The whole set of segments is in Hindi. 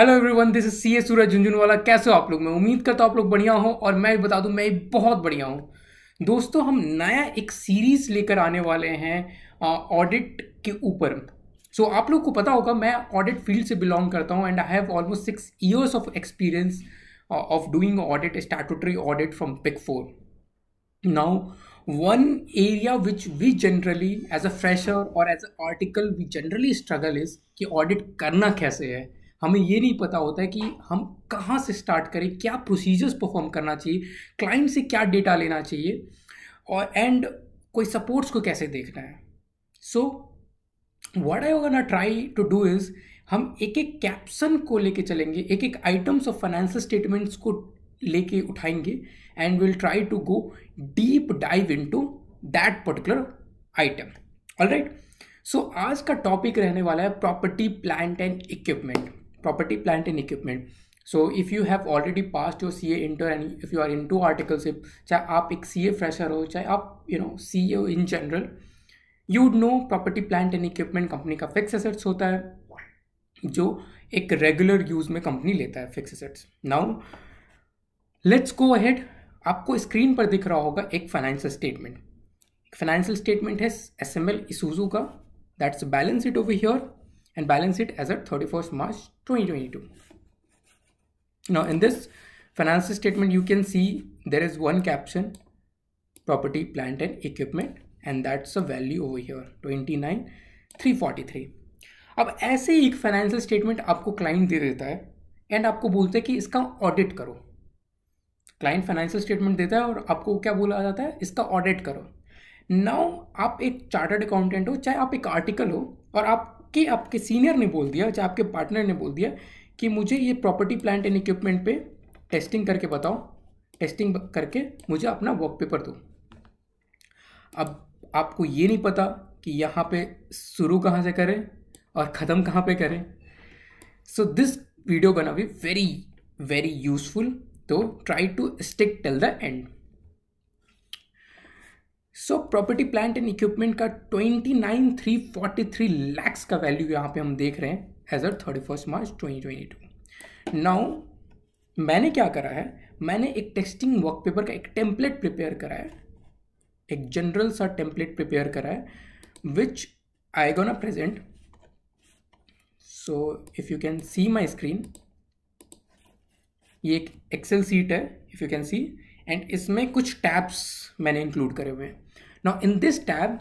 Hello everyone this is C A Suraj Jhunjhunwala कैसे हो आप लोग मैं उम्मीद करता हूँ आप लोग बढ़िया हो और मैं भी बता दूँ मैं बहुत बढ़िया हूँ दोस्तों हम नया एक सीरीज़ लेकर आने वाले हैं ऑडिट के ऊपर सो so, आप लोग को पता होगा मैं ऑडिट फील्ड से बिलोंग करता हूँ and I have almost six years of experience of doing audit statutory audit from big four now one area which we generally as a fresher और as a article we generally struggle is कि ऑडिट करना कैसे है हमें ये नहीं पता होता है कि हम कहाँ से स्टार्ट करें क्या प्रोसीजर्स परफॉर्म करना चाहिए क्लाइंट से क्या डेटा लेना चाहिए और एंड कोई सपोर्ट्स को कैसे देखना है so what I want try to do is हम एक एक कैप्सन को लेके चलेंगे एक एक आइटम्स ऑफ फाइनेंशियल स्टेटमेंट्स को लेके उठाएंगे and will try to go deep dive into that particular item all right so आज का टॉपिक रहने वाला है property plant and equipment property, plant and equipment. So if you have already pass your C A inter and if you are into aap चाहे आप एक सी ए फ्रेशर हो चाहे आप you know C A in general plant and no property ka and equipment company का फिक्स एसेट्स होता है जो एक रेगुलर यूज में कंपनी लेता है fix assets now let's go ahead आपको स्क्रीन पर दिख रहा होगा एक फाइनेंशियल स्टेटमेंट फाइनेंशियल स्टेटमेंट है एस एम एल इसूजू का that's balance it over here and balance it as at 31st March 2022. Now in this financial statement you can see there is one caption property plant and equipment and that's the value over here 29 343 अब ऐसे ही एक फाइनेंशियल स्टेटमेंट आपको क्लाइंट दे देता है एंड आपको बोलते हैं कि इसका ऑडिट करो क्लाइंट फाइनेंशियल स्टेटमेंट देता है और आपको क्या बोला जाता है इसका ऑडिट करो नाउ आप एक चार्टर्ड अकाउंटेंट हो चाहे आप एक आर्टिकल हो और आप आपके आपके सीनियर ने बोल दिया चाहे अच्छा, आपके पार्टनर ने बोल दिया कि मुझे ये प्रॉपर्टी प्लांट एंड इक्विपमेंट पे टेस्टिंग करके बताओ टेस्टिंग करके मुझे अपना वर्क पेपर दो अब आपको ये नहीं पता कि यहाँ पे शुरू कहाँ से करें और ख़त्म कहाँ पे करें सो दिस वीडियो गना भी वेरी वेरी यूजफुल तो try to stick till the end so property plant and equipment का twenty nine three forty three lakhs का वैल्यू यहाँ पे हम देख रहे हैं as at thirty first March twenty twenty two now मैंने क्या करा है मैंने एक टेस्टिंग वर्क पेपर का एक टेम्पलेट प्रिपेयर करा है एक जनरल सा टेम्पलेट प्रिपेयर करा है which I gonna present so if you can see my screen ये एक एक्सेल सीट है if you can see and इसमें कुछ टैब्स मैंने इंक्लूड करे हुए हैं now in this tab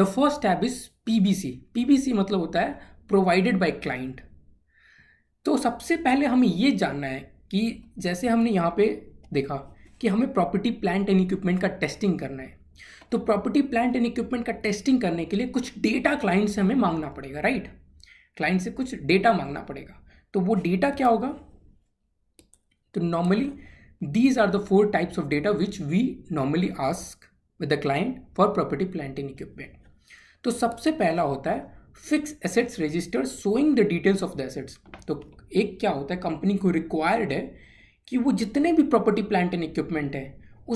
the first tab is pbc pbc मतलब होता है प्रोवाइडेड बाय क्लाइंट तो सबसे पहले हमें ये जानना है कि जैसे हमने यहाँ पे देखा कि हमें प्रॉपर्टी प्लांट एंड इक्विपमेंट का टेस्टिंग करना है तो प्रॉपर्टी प्लांट एंड इक्विपमेंट का टेस्टिंग करने के लिए कुछ डेटा क्लाइंट से हमें मांगना पड़ेगा राइट क्लाइंट से कुछ डेटा मांगना पड़ेगा तो वो डेटा क्या होगा तो normally These are the four types of data which we normally ask with the client for property, plant equipment. तो सबसे पहला होता है fix assets register showing the details of the assets तो एक क्या होता है कंपनी को रिक्वायर्ड है कि वो जितने भी प्रॉपर्टी प्लांट एंड इक्विपमेंट है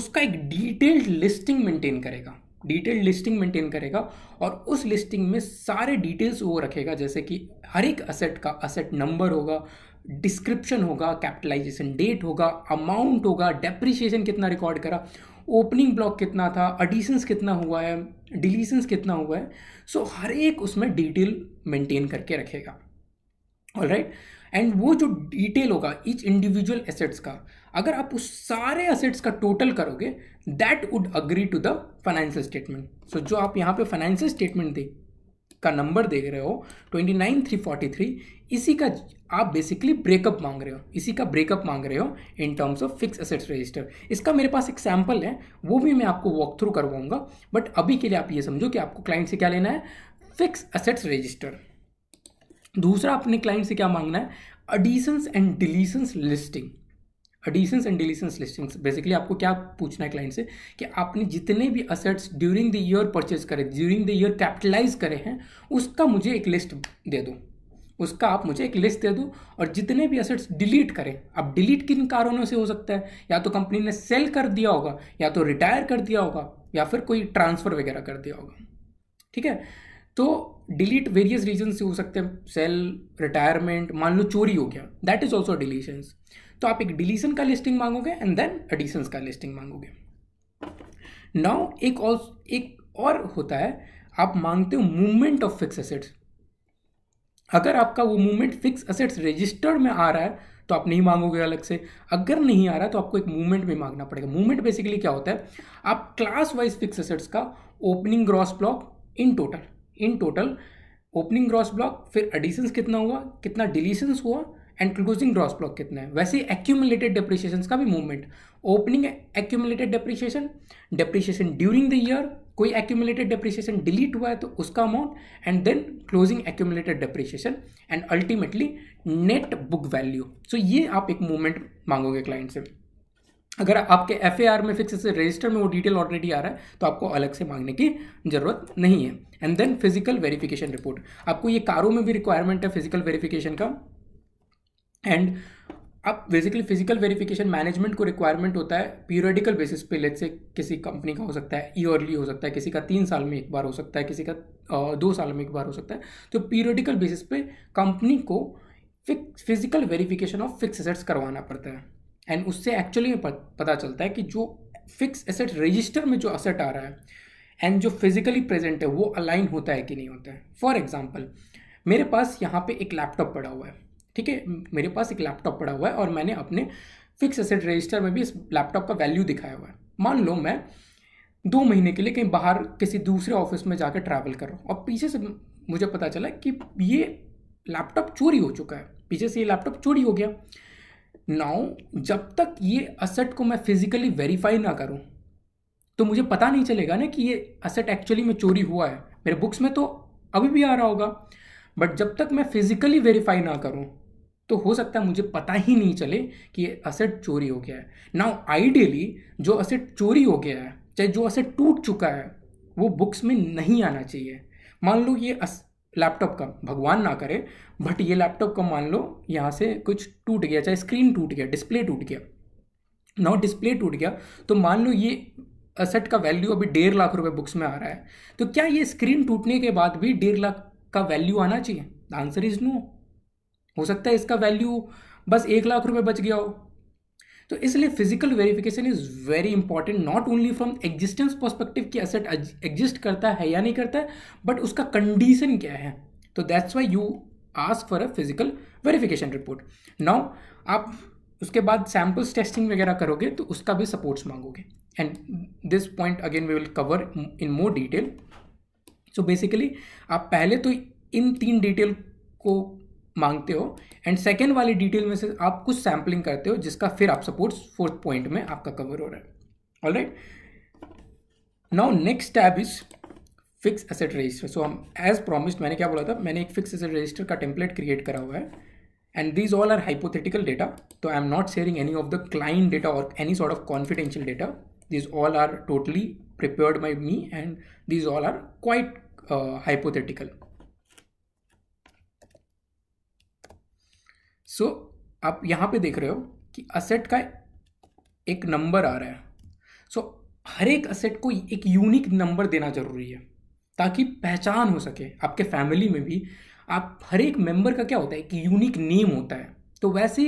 उसका एक डिटेल्ड लिस्टिंग मेंटेन करेगा डिटेल्ड लिस्टिंग मेंटेन करेगा और उस लिस्टिंग में सारे डिटेल्स वो रखेगा जैसे कि हर एक असेट का असेट नंबर होगा डिस्क्रिप्शन होगा कैपिटलाइजेशन डेट होगा अमाउंट होगा डेप्रिशिएशन कितना रिकॉर्ड करा ओपनिंग ब्लॉक कितना था अडिशंस कितना हुआ है डिलीशंस कितना हुआ है सो so, हर एक उसमें डिटेल मेंटेन करके रखेगा ऑल राइट एंड वो जो डिटेल होगा इच इंडिविजुअल एसेट्स का अगर आप उस सारे एसेट्स का टोटल करोगे that would agree to the financial statement so जो आप यहाँ पे फाइनेंशियल स्टेटमेंट देख का नंबर देख रहे हो twenty nine three forty three इसी का आप बेसिकली ब्रेकअप मांग रहे हो इसी का ब्रेकअप मांग रहे हो in terms of fixed assets register इसका मेरे पास एक सैम्पल है वो भी मैं आपको वॉक थ्रू करवाऊंगा बट अभी के लिए आप ये समझो कि आपको क्लाइंट से क्या लेना है फिक्स असेट्स रजिस्टर दूसरा अपने क्लाइंट से क्या मांगना है additions and deletions listing additions and deletions listings basically आपको क्या पूछना है क्लाइंट से कि आपने जितने भी assets during the year purchase करे ड्यूरिंग द ईयर कैपिटलाइज करे हैं उसका मुझे एक लिस्ट दे दो उसका आप मुझे एक लिस्ट दे दो और जितने भी असेट्स डिलीट करें अब डिलीट किन कारणों से हो सकता है या तो कंपनी ने सेल कर दिया होगा या तो रिटायर कर दिया होगा या फिर कोई ट्रांसफ़र वगैरह कर दिया होगा ठीक है तो डिलीट वेरियस रीजन से हो सकते हैं सेल रिटायरमेंट मान लो चोरी हो गया दैट इज़ ऑल्सो डिलीशंस तो आप एक डिलीशन का लिस्टिंग मांगोगे एंड देन एडिशन का लिस्टिंग मांगोगे नाउ एक और एक और होता है आप मांगते हो मूवमेंट ऑफ फिक्स असेट्स अगर आपका वो मूवमेंट फिक्स असेट्स रजिस्टर्ड में आ रहा है तो आप नहीं मांगोगे अलग से अगर नहीं आ रहा तो आपको एक मूवमेंट भी मांगना पड़ेगा मूवमेंट बेसिकली क्या होता है आप क्लास वाइज फिक्स असेट्स का opening gross block in total in total opening gross block फिर एडिशंस कितना हुआ कितना डिलीशंस हुआ एंड क्लोजिंग ग्रॉस ब्लॉक कितना है वैसे एक्यूमुलेटेड डिप्रिशिएशन का भी movement opening accumulated depreciation depreciation during the year कोई एक्यूमुलेटेड डिप्रिशिएशन डिलीट हुआ है तो उसका amount and then closing accumulated depreciation and ultimately net book value so ये आप एक मूवमेंट मांगोगे क्लाइंट से अगर आपके एफ में फिक्स रजिस्टर में वो डिटेल ऑलरेडी आ रहा है तो आपको अलग से मांगने की जरूरत नहीं है and then physical verification report आपको ये कारों में भी रिक्वायरमेंट है फिजिकल वेरिफिकेशन का एंड अब बेसिकली फिजिकल वेरिफिकेशन मैनेजमेंट को रिक्वायरमेंट होता है पीरियडिकल बेसिस पे लेट से किसी कंपनी का हो सकता है ईयरली हो सकता है किसी का तीन साल में एक बार हो सकता है किसी का दो साल में एक बार हो सकता है तो पीरियडिकल बेसिस पे कंपनी को physical verification of fixed assets करवाना पड़ता है एंड उससे एक्चुअली में पता चलता है कि जो फिक्स एसेट रजिस्टर में जो असेट आ रहा है एंड जो फिजिकली प्रेजेंट है वो अलाइन होता है कि नहीं होता है फॉर एग्जाम्पल मेरे पास यहाँ पे एक लैपटॉप पड़ा हुआ है ठीक है मेरे पास एक लैपटॉप पड़ा हुआ है और मैंने अपने फिक्स एसेट रजिस्टर में भी इस लैपटॉप का वैल्यू दिखाया हुआ है मान लो मैं दो महीने के लिए कहीं बाहर किसी दूसरे ऑफिस में जाकर ट्रैवल कर रहा हूँ और पीछे से मुझे पता चला कि ये लैपटॉप चोरी हो चुका है पीछे से ये लैपटॉप चोरी हो गया नाउ जब तक ये असेट को मैं फिजिकली वेरीफाई ना करूँ तो मुझे पता नहीं चलेगा ना कि ये असेट एक्चुअली में चोरी हुआ है मेरे बुक्स में तो अभी भी आ रहा होगा बट जब तक मैं फिजिकली वेरीफाई ना करूँ तो हो सकता है मुझे पता ही नहीं चले कि ये असेट चोरी हो गया है नाउ आइडियली जो असेट चोरी हो गया है चाहे जो असेट टूट चुका है वो बुक्स में नहीं आना चाहिए मान लो ये लैपटॉप का भगवान ना करे बट ये लैपटॉप का मान लो यहाँ से कुछ टूट गया चाहे स्क्रीन टूट गया डिस्प्ले टूट गया नाउ डिस्प्ले टूट गया तो मान लो ये असेट का वैल्यू अभी डेढ़ लाख रुपए बुक्स में आ रहा है तो क्या ये स्क्रीन टूटने के बाद भी डेढ़ लाख का वैल्यू आना चाहिए आंसर इज नो हो सकता है इसका वैल्यू बस एक लाख रुपए बच गया हो तो इसलिए physical verification is very important not only from existence perspective कि असेट एग्जिस्ट करता है या नहीं करता है बट उसका कंडीशन क्या है तो that's why you ask for a physical verification report now आप उसके बाद सैम्पल्स टेस्टिंग वगैरह करोगे तो उसका भी सपोर्ट्स मांगोगे and this point again we will cover in more detail so basically आप पहले तो इन तीन डिटेल को मांगते हो एंड सेकेंड वाली डिटेल में से आप कुछ सैम्पलिंग करते हो जिसका फिर आप सपोर्ट फोर्थ पॉइंट में आपका कवर हो रहा है all right now next tab is fixed asset register so हम एज प्रोमिस्ड मैंने क्या बोला था मैंने एक फिक्स एसेट रजिस्टर का टेम्पलेट क्रिएट करा हुआ है and these all are hypothetical data तो I am not sharing any of the client data और any sort of confidential data these all are totally prepared by me and these all are quite hypothetical so so, आप यहाँ पे देख रहे हो कि असेट का एक नंबर आ रहा है सो so, हर एक असेट को एक यूनिक नंबर देना ज़रूरी है ताकि पहचान हो सके आपके फैमिली में भी आप हर एक मेंबर का क्या होता है एक यूनिक नेम होता है तो वैसे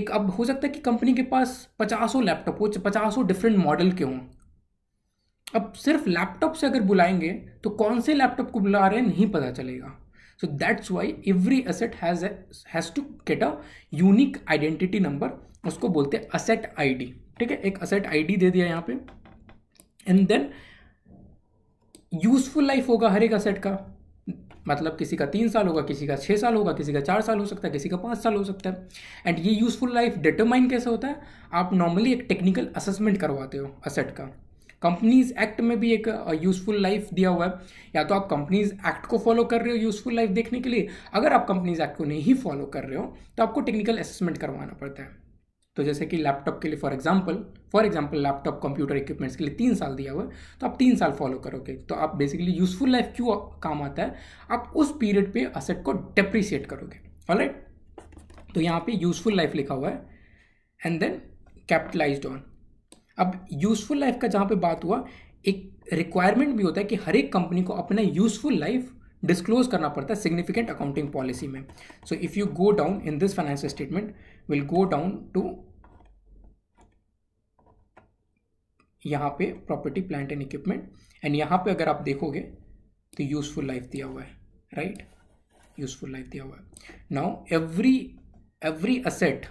एक अब हो सकता है कि कंपनी के पास पचासों लैपटॉप हो पचासों डिफरेंट मॉडल के हों अब सिर्फ लैपटॉप से अगर बुलाएंगे तो कौन से लैपटॉप को बुला रहे हैं नहीं पता चलेगा so that's why every asset has a, has to get a unique identity number उसको बोलते हैं asset id ठीक है एक asset id दे दिया यहाँ पे and then useful life होगा हर एक asset का मतलब किसी का तीन साल होगा किसी का छः साल होगा किसी का चार साल हो सकता है किसी का पाँच साल हो सकता है एंड ये यूजफुल लाइफ डिटरमाइन कैसे होता है आप नॉर्मली एक टेक्निकल असेसमेंट करवाते हो असेट का कंपनीज एक्ट में भी एक यूजफुल लाइफ दिया हुआ है या तो आप कंपनीज एक्ट को फॉलो कर रहे हो यूजफुल लाइफ देखने के लिए अगर आप कंपनीज एक्ट को नहीं फॉलो कर रहे हो तो आपको टेक्निकल असेसमेंट करवाना पड़ता है तो जैसे कि लैपटॉप के लिए for example for example laptop computer equipments के लिए तीन साल दिया हुआ है तो आप तीन साल फॉलो करोगे तो आप बेसिकली यूजफुल लाइफ क्यों काम आता है आप उस पीरियड पे असेट को डेप्रिसिएट करोगे ऑलराइट तो यहाँ पे यूजफुल लाइफ लिखा हुआ है एंड देन कैपिटलाइज्ड ऑन अब यूज़फुल लाइफ का जहाँ पे बात हुआ एक रिक्वायरमेंट भी होता है कि हर एक कंपनी को अपना यूज़फुल लाइफ डिस्क्लोज करना पड़ता है सिग्निफिकेंट अकाउंटिंग पॉलिसी में so if you go down in this financial statement will go down to यहाँ पे property plant and equipment and यहाँ पे अगर आप देखोगे तो यूज़फुल लाइफ दिया हुआ है राइट यूज़फुल लाइफ दिया हुआ है now every every asset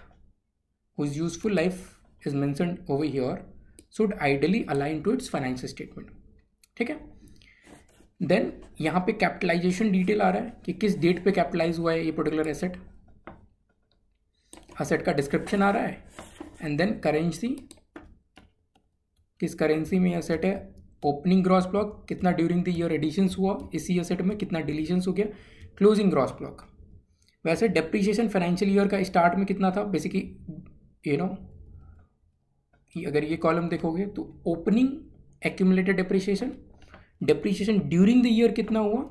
whose useful life is mentioned over your should ideally align to its financial statement ठीक है देन यहाँ पे कैपिटलाइजेशन डिटेल आ रहा है कि किस डेट पे कैपिटलाइज हुआ है ये पर्टिकुलर एसेट असेट का डिस्क्रिप्शन आ रहा है एंड देन करेंसी किस करेंसी में असेट है ओपनिंग ग्रॉस ब्लॉक कितना ड्यूरिंग द ईयर एडिशंस हुआ इसी असेट में कितना डिलीशंस हो गया क्लोजिंग ग्रॉस ब्लॉक वैसे डेप्रिसिएशन फाइनेंशियल ईयर का स्टार्ट में कितना था बेसिकली यू नो कि अगर ये कॉलम देखोगे तो opening accumulated depreciation depreciation during the year कितना हुआ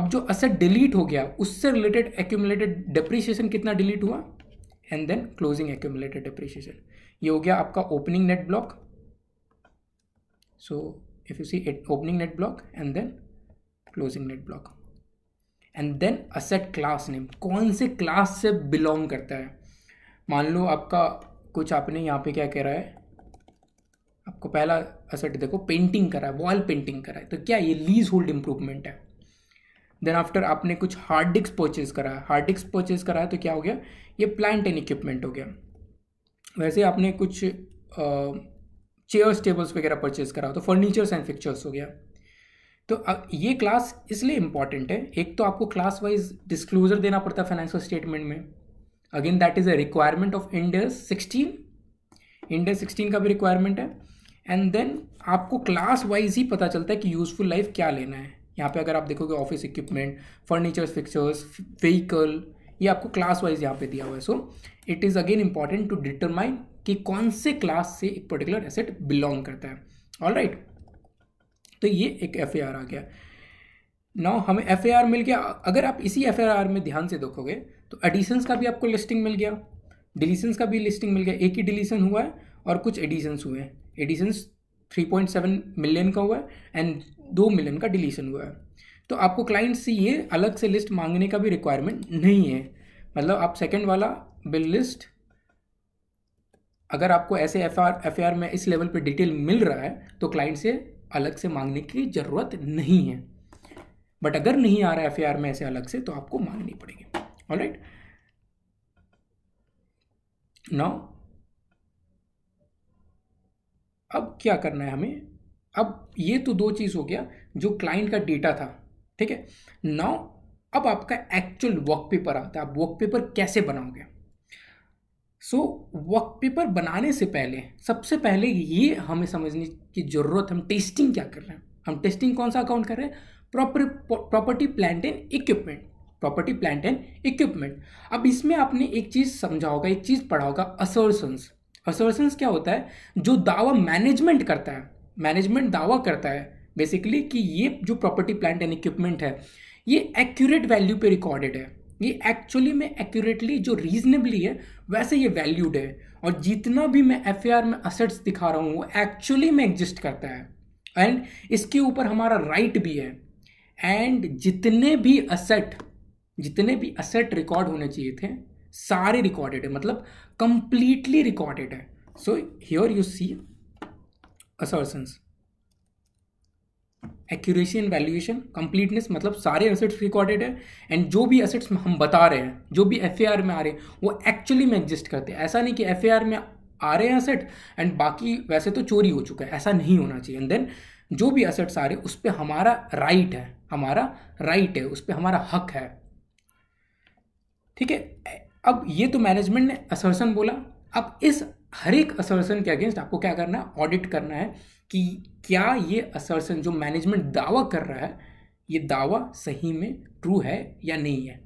अब जो असर डिलीट हो गया उससे रिलेटेड एक्यूमुलेटेड डिप्रिसिएशन कितना डिलीट हुआ and then closing accumulated depreciation ये हो गया आपका opening net block so if you see it opening net block and then closing net block and then asset class name कौन से क्लास से बिलोंग करता है मान लो आपका कुछ आपने यहाँ पे क्या करा है आपको पहला असेट देखो पेंटिंग करा है वॉल पेंटिंग करा है तो क्या ये लीज होल्ड इम्प्रूवमेंट है देन आफ्टर आपने कुछ हार्ड डिस्क परचेज करा है हार्ड डिस्क परचेज करा है तो क्या हो गया ये प्लांट एंड इक्विपमेंट हो गया वैसे आपने कुछ चेयर्स टेबल्स वगैरह परचेज करा तो फर्नीचर्स एंड फिक्चर्स हो गया तो अब ये क्लास इसलिए इम्पॉर्टेंट है एक तो आपको क्लास वाइज डिस्क्लोजर देना पड़ता है फाइनेंशियल स्टेटमेंट में again that is a requirement of Ind AS sixteen Ind AS sixteen का भी रिक्वायरमेंट है एंड देन आपको क्लास वाइज ही पता चलता है कि यूज़फुल लाइफ क्या लेना है यहाँ पे अगर आप देखोगे office equipment furniture fixtures vehicle ये आपको क्लास वाइज यहाँ पे दिया हुआ है so it is again important to determine कि कौन से क्लास से एक पर्टिकुलर एसेट बिलोंग करता है ऑल राइट right. तो ये एक एफ आ गया नौ हमें एफ मिल गया अगर आप इसी एफ में ध्यान से देखोगे तो एडिशंस का भी आपको लिस्टिंग मिल गया डिलीशंस का भी लिस्टिंग मिल गया एक ही डिलीशन हुआ है और कुछ एडिशंस हुए हैं एडिशंस 3.7 मिलियन का हुआ है एंड दो मिलियन का डिलीशन हुआ है तो आपको क्लाइंट से ये अलग से लिस्ट मांगने का भी रिक्वायरमेंट नहीं है मतलब आप सेकेंड वाला बिल लिस्ट अगर आपको ऐसे एफ आर आर में इस लेवल पर डिटेल मिल रहा है तो क्लाइंट से अलग से मांगने की ज़रूरत नहीं है बट अगर नहीं आ रहा है एफ में ऐसे अलग से तो आपको मांगनी पड़ेगी all right now अब क्या करना है हमें अब ये तो दो चीज़ हो गया जो क्लाइंट का डेटा था ठीक है नाउ अब आपका एक्चुअल वर्क पेपर आता है आप वर्क पेपर कैसे बनाओगे सो वर्क पेपर बनाने से पहले सबसे पहले ये हमें समझने की ज़रूरत हम टेस्टिंग क्या कर रहे हैं हम टेस्टिंग कौन सा अकाउंट कर रहे हैं proper property plant and equipment property plant and equipment अब इसमें आपने एक चीज़ समझा होगा एक चीज़ पढ़ा होगा असर्सन्स असर्सन्स क्या होता है जो दावा मैनेजमेंट करता है मैनेजमेंट दावा करता है बेसिकली कि ये जो प्रॉपर्टी प्लांट एंड इक्विपमेंट है ये एक्यूरेट वैल्यू पे रिकॉर्डेड है ये एक्चुअली में एक्यूरेटली जो रीजनेबली है वैसे ये वैल्यूड है और जितना भी मैं एफ में असेट्स दिखा रहा हूँ वो एक्चुअली में एग्जिस्ट करता है एंड इसके ऊपर हमारा राइट right भी है एंड जितने भी असेट जितने भी असेट रिकॉर्ड होने चाहिए थे सारे रिकॉर्डेड है मतलब कंप्लीटली रिकॉर्डेड है so here you see assertions accuracy and valuation completeness मतलब सारे असेट्स रिकॉर्डेड है एंड जो भी असेट्स हम बता रहे हैं जो भी एफ में आ रहे हैं वो एक्चुअली में एग्जिस्ट करते हैं ऐसा नहीं कि एफ में आ रहे हैं असेट एंड बाकी वैसे तो चोरी हो चुका है ऐसा नहीं होना चाहिए एंड देन जो भी असेट्स आ रहे हैं उस पर हमारा राइट है हमारा राइट है उस पर हमारा हक है ठीक है अब ये तो मैनेजमेंट ने असर्सन बोला अब इस हर एक असर्सन के अगेंस्ट आपको क्या करना है ऑडिट करना है कि क्या ये असर्सन जो मैनेजमेंट दावा कर रहा है ये दावा सही में ट्रू है या नहीं है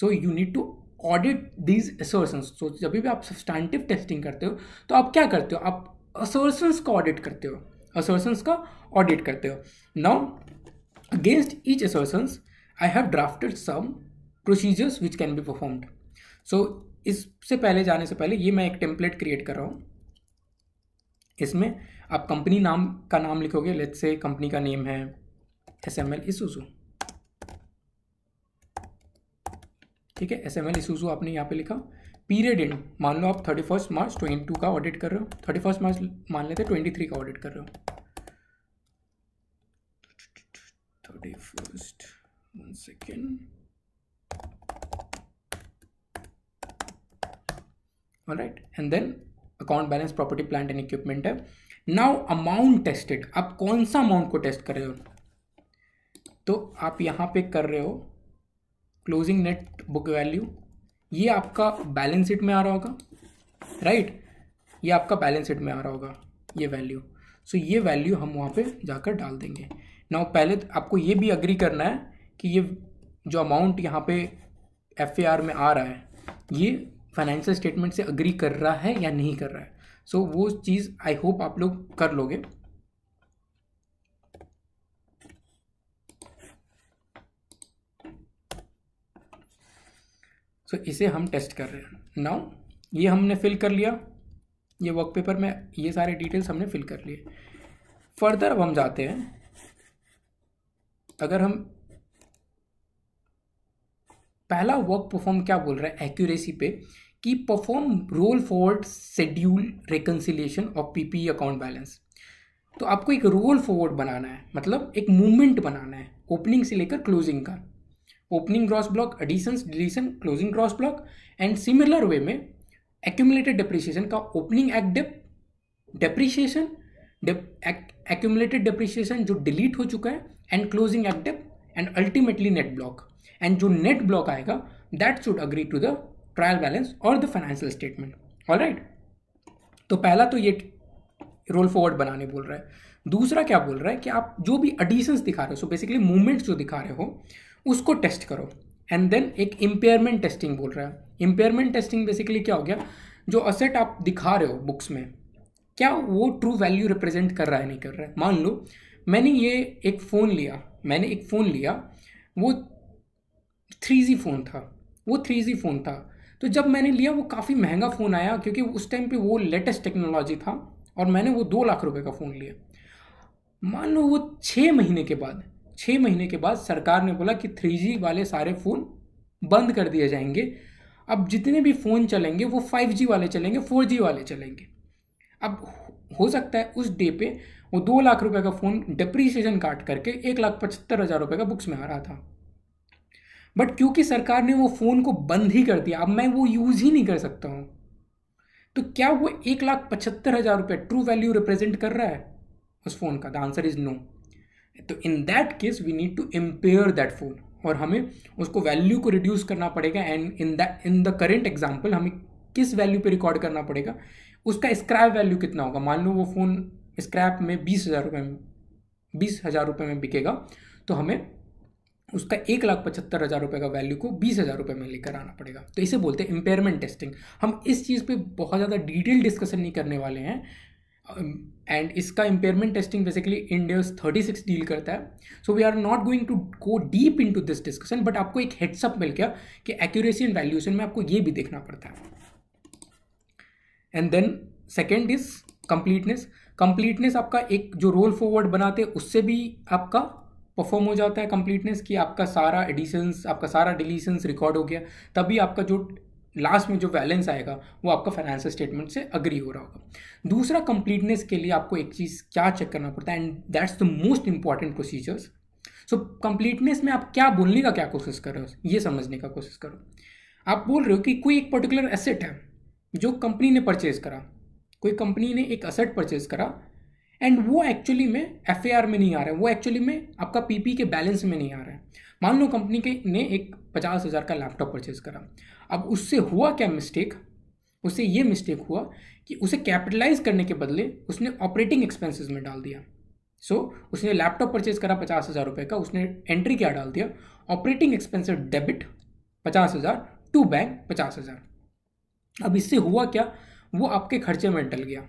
so you need to audit these assertion so जब भी आप सब्सटैंटिव टेस्टिंग करते हो तो आप क्या करते हो आप असर्सन्स का ऑडिट करते हो असर्सन्स का ऑडिट करते हो now against each assertions I have drafted some procedures which can be performed so इससे पहले जाने से पहले ये मैं एक टेम्पलेट क्रिएट कर रहा हूँ इसमें आप कंपनी नाम का नाम लिखोगे लेट्स से कंपनी का नेम है एस एम एल इसूजू ठीक है एस एम एल इसूजू आपने यहाँ पे लिखा पीरियड इन मान लो आप thirty first March twenty two का ऑडिट कर रहे हो थर्टी फर्स्ट मार्च मान लेते ट्वेंटी थ्री का ऑडिट कर रहे हो thirty first one second all right and then account balance property plant and equipment है नाउ अमाउंट टेस्टेड आप कौन सा अमाउंट को टेस्ट कर रहे हो तो आप यहाँ पे कर रहे हो क्लोजिंग नेट बुक वैल्यू ये आपका बैलेंस शीट में आ रहा होगा राइट right? ये आपका बैलेंस शीट में आ रहा होगा ये वैल्यू सो so, ये वैल्यू हम वहाँ पे जाकर डाल देंगे नाउ पहले तो आपको ये भी अग्री करना है कि ये जो अमाउंट यहाँ पे एफ में आ रहा है ये फाइनेंशियल स्टेटमेंट से अग्री कर रहा है या नहीं कर रहा है सो so, वो चीज़ आई होप आप लोग कर लोगे तो so, इसे हम टेस्ट कर रहे हैं नाउ ये हमने फिल कर लिया ये वर्क पेपर में ये सारे डिटेल्स हमने फिल कर लिए फर्दर अब हम जाते हैं अगर हम पहला वर्क परफॉर्म क्या बोल रहा है एक्यूरेसी पे कि perform roll forward schedule reconciliation of PP account balance तो आपको एक रोल फॉरवर्ड बनाना है मतलब एक मूवमेंट बनाना है ओपनिंग से लेकर क्लोजिंग का opening gross block addition deletion closing gross block and similar way में एक्यूमुलेटेड डिप्रिशिएशन का opening acc dep depreciation accumulated depreciation जो डिलीट हो चुका है and closing acc dep and ultimately net block and जो नेट ब्लॉक आएगा that should agree to the trial balance और the financial statement all right तो पहला तो ये रोल फॉरवर्ड बनाने बोल रहा है दूसरा क्या बोल रहा है कि आप जो भी एडिशंस दिखा रहे हो सो बेसिकली मूवमेंट्स जो दिखा रहे हो उसको टेस्ट करो एंड देन एक इम्पेयरमेंट टेस्टिंग बोल रहा है इम्पेयरमेंट टेस्टिंग बेसिकली क्या हो गया जो असेट आप दिखा रहे हो बुक्स में क्या वो ट्रू वैल्यू रिप्रेजेंट कर रहा है नहीं कर रहा है मान लो मैंने ये एक फ़ोन लिया मैंने एक फ़ोन लिया वो थ्री जी फ़ोन था वो थ्री जी फ़ोन था तो जब मैंने लिया वो काफ़ी महंगा फ़ोन आया क्योंकि उस टाइम पे वो लेटेस्ट टेक्नोलॉजी था और मैंने वो दो लाख रुपए का फ़ोन लिया मान लो वो छः महीने के बाद छः महीने के बाद सरकार ने बोला कि थ्री वाले सारे फ़ोन बंद कर दिए जाएंगे अब जितने भी फ़ोन चलेंगे वो फाइव वाले चलेंगे फोर वाले चलेंगे अब हो सकता है उस डे पे वो दो लाख रुपए का फ़ोन डिप्रीसिएशन काट करके एक लाख पचहत्तर हज़ार रुपये का बुक्स में आ रहा था बट क्योंकि सरकार ने वो फ़ोन को बंद ही कर दिया अब मैं वो यूज़ ही नहीं कर सकता हूँ तो क्या वो एक लाख पचहत्तर हज़ार रुपये ट्रू वैल्यू रिप्रेजेंट कर रहा है उस फ़ोन का द आंसर इज़ नो तो in that case we need to impair that फ़ोन और हमें उसको वैल्यू को रिड्यूस करना पड़ेगा and in the in the current example हमें किस वैल्यू पे रिकॉर्ड करना पड़ेगा उसका स्क्रैप वैल्यू कितना होगा मान लो वो फ़ोन स्क्रैप में बीस हज़ार रुपये में बीस हज़ार रुपये में बिकेगा तो हमें उसका एक लाख पचहत्तर हज़ार रुपये का वैल्यू को बीस हज़ार रुपये में लेकर आना पड़ेगा तो इसे बोलते हैं इम्पेयरमेंट टेस्टिंग हम इस चीज़ पे बहुत ज़्यादा डिटेल डिस्कशन नहीं करने वाले हैं एंड इसका impairment testing basically Ind AS thirty six deal करता है so we are not going to go deep into this discussion but आपको एक हेडसअप मिल गया कि एक्यूरेसी एंड वैल्यूएशन में आपको ये भी देखना पड़ता है and then second is completeness completeness आपका एक जो रोल फॉरवर्ड बनाते उससे भी आपका परफॉर्म हो जाता है कंप्लीटनेस कि आपका सारा एडिशंस आपका सारा डिलीशंस रिकॉर्ड हो गया तभी आपका जो लास्ट में जो बैलेंस आएगा वो आपका फाइनेंशियल स्टेटमेंट से अग्री हो रहा होगा दूसरा कंप्लीटनेस के लिए आपको एक चीज़ क्या चेक करना पड़ता है and that's the most important procedures so completeness में आप क्या बोलने का क्या कोशिश कर रहे हो ये समझने का कोशिश करो आप बोल रहे हो कि कोई एक पर्टिकुलर एसेट है जो कंपनी ने परचेज करा कोई कंपनी ने एक असेट परचेज करा एंड वो एक्चुअली में एफ में नहीं आ रहा है वो एक्चुअली में आपका पी के बैलेंस में नहीं आ रहा है मान लो कंपनी के ने एक पचास हज़ार का लैपटॉप परचेज करा अब उससे हुआ क्या मिस्टेक उससे ये मिस्टेक हुआ कि उसे कैपिटलाइज करने के बदले उसने ऑपरेटिंग एक्सपेंसेस में डाल दिया सो so, उसने लैपटॉप परचेज करा पचास हज़ार रुपये का उसने एंट्री क्या डाल दिया ऑपरेटिंग एक्सपेंसेस डेबिट पचास हज़ार टू बैंक पचास हज़ार अब इससे हुआ क्या वो आपके खर्चे में डल गया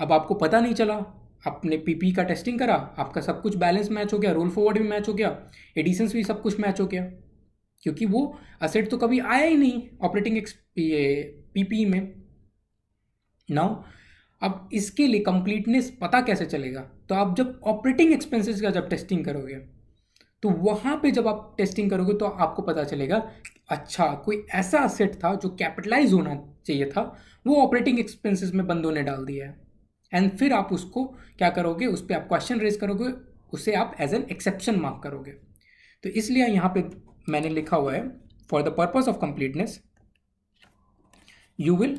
अब आपको पता नहीं चला आपने पीपी e का टेस्टिंग करा आपका सब कुछ बैलेंस मैच हो गया रोल फॉरवर्ड भी मैच हो गया एडिशंस भी सब कुछ मैच हो गया क्योंकि वो असेट तो कभी आया ही नहीं ऑपरेटिंग पीपी e में नाउ अब इसके लिए कंप्लीटनेस पता कैसे चलेगा तो आप जब ऑपरेटिंग एक्सपेंसेस का जब टेस्टिंग करोगे तो वहाँ पे जब आप टेस्टिंग करोगे तो आपको पता चलेगा अच्छा कोई ऐसा असेट था जो कैपिटलाइज होना चाहिए था वो ऑपरेटिंग एक्सपेंसेस में बंदों ने डाल दिया है एंड फिर आप उसको क्या करोगे उस पर आप क्वेश्चन रेज करोगे उसे आप एज एन एक्सेप्शन मार्क करोगे तो इसलिए यहाँ पे मैंने लिखा हुआ है for the purpose of completeness you will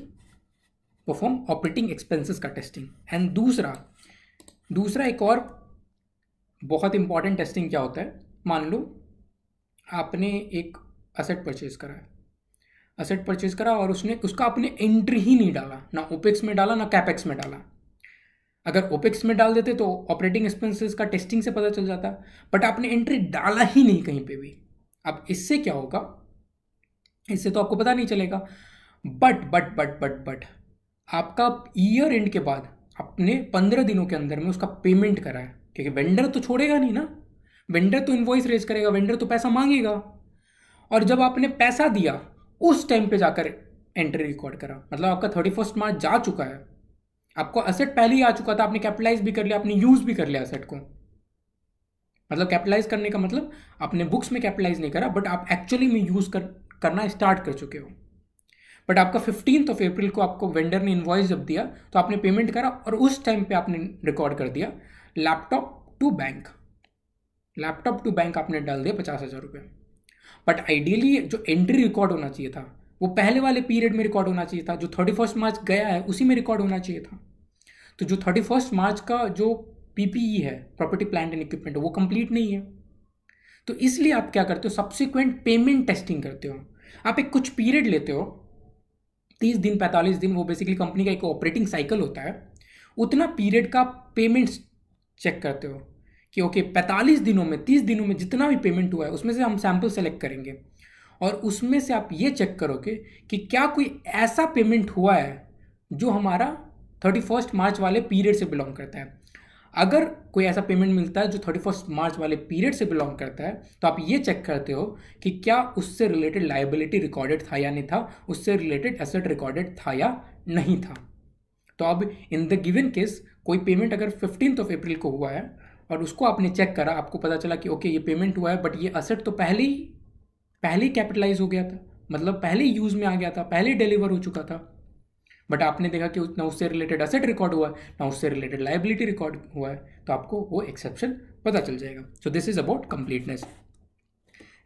perform operating expenses का टेस्टिंग एंड दूसरा दूसरा एक और बहुत इंपॉर्टेंट टेस्टिंग क्या होता है मान लो आपने एक असेट परचेज करा है असेट परचेज करा और उसने उसका आपने एंट्री ही नहीं डाला ना ओपेक्स में डाला ना कैपेक्स में डाला अगर ओपेक्स में डाल देते तो ऑपरेटिंग एक्सपेंसेस का टेस्टिंग से पता चल जाता बट आपने एंट्री डाला ही नहीं कहीं पे भी अब इससे क्या होगा इससे तो आपको पता नहीं चलेगा but but but but but आपका ईयर एंड के बाद आपने पंद्रह दिनों के अंदर में उसका पेमेंट करा है क्योंकि वेंडर तो छोड़ेगा नहीं ना वेंडर तो इन्वॉइस रेज करेगा वेंडर तो पैसा मांगेगा और जब आपने पैसा दिया उस टाइम पे जाकर एंट्री रिकॉर्ड करा मतलब आपका थर्टी फर्स्ट मार्च जा चुका है आपको असेट पहले ही आ चुका था आपने कैपिटलाइज भी कर लिया आपने यूज भी कर लिया असेट को मतलब कैपिटलाइज करने का मतलब आपने बुक्स में कैपिटलाइज नहीं करा बट आप एक्चुअली में यूज कर करना स्टार्ट कर चुके हो बट आपका फिफ्टींथ ऑफ अप्रैल को आपको वेंडर ने इन्वॉइस जब दिया तो आपने पेमेंट करा और उस टाइम पे आपने रिकॉर्ड कर दिया laptop to bank laptop to bank आपने डाल दिया पचास हज़ार रुपये बट आइडियली जो एंट्री रिकॉर्ड होना चाहिए था वो पहले वाले पीरियड में रिकॉर्ड होना चाहिए था जो थर्टी फर्स्ट मार्च गया है उसी में रिकॉर्ड होना चाहिए था तो जो थर्टी फर्स्ट मार्च का जो पीपीई e है प्रॉपर्टी प्लांट एंड इक्विपमेंट वो कंप्लीट नहीं है तो इसलिए आप क्या करते हो सब्सिक्वेंट पेमेंट टेस्टिंग करते हो आप एक कुछ पीरियड लेते हो तीस दिन पैंतालीस दिन वो बेसिकली कंपनी का एक ऑपरेटिंग साइकिल होता है उतना पीरियड का पेमेंट्स चेक करते हो कि ओके पैंतालीस दिनों में तीस दिनों में जितना भी पेमेंट हुआ है उसमें से हम सैम्पल सेलेक्ट करेंगे और उसमें से आप ये चेक करोगे कि क्या कोई ऐसा पेमेंट हुआ है जो हमारा थर्टी फर्स्ट मार्च वाले पीरियड से बिलोंग करता है अगर कोई ऐसा पेमेंट मिलता है जो थर्टी फर्स्ट मार्च वाले पीरियड से बिलोंग करता है तो आप ये चेक करते हो कि क्या उससे रिलेटेड लाइबिलिटी रिकॉर्डेड था या नहीं था उससे रिलेटेड एसेट रिकॉर्डेड था या नहीं था तो अब इन द गिवन केस कोई पेमेंट अगर फिफ्टीन ऑफ अप्रैल को हुआ है और उसको आपने चेक करा आपको पता चला कि ओके ये पेमेंट हुआ है बट ये असेट तो पहले ही पहले कैपिटलाइज हो गया था मतलब पहले यूज़ में आ गया था पहले डिलीवर हो चुका था बट आपने देखा कि ना उससे रिलेटेड असेट रिकॉर्ड हुआ है ना उससे रिलेटेड लाइबिलिटी रिकॉर्ड हुआ है तो आपको वो एक्सेप्शन पता चल जाएगा so this is about completeness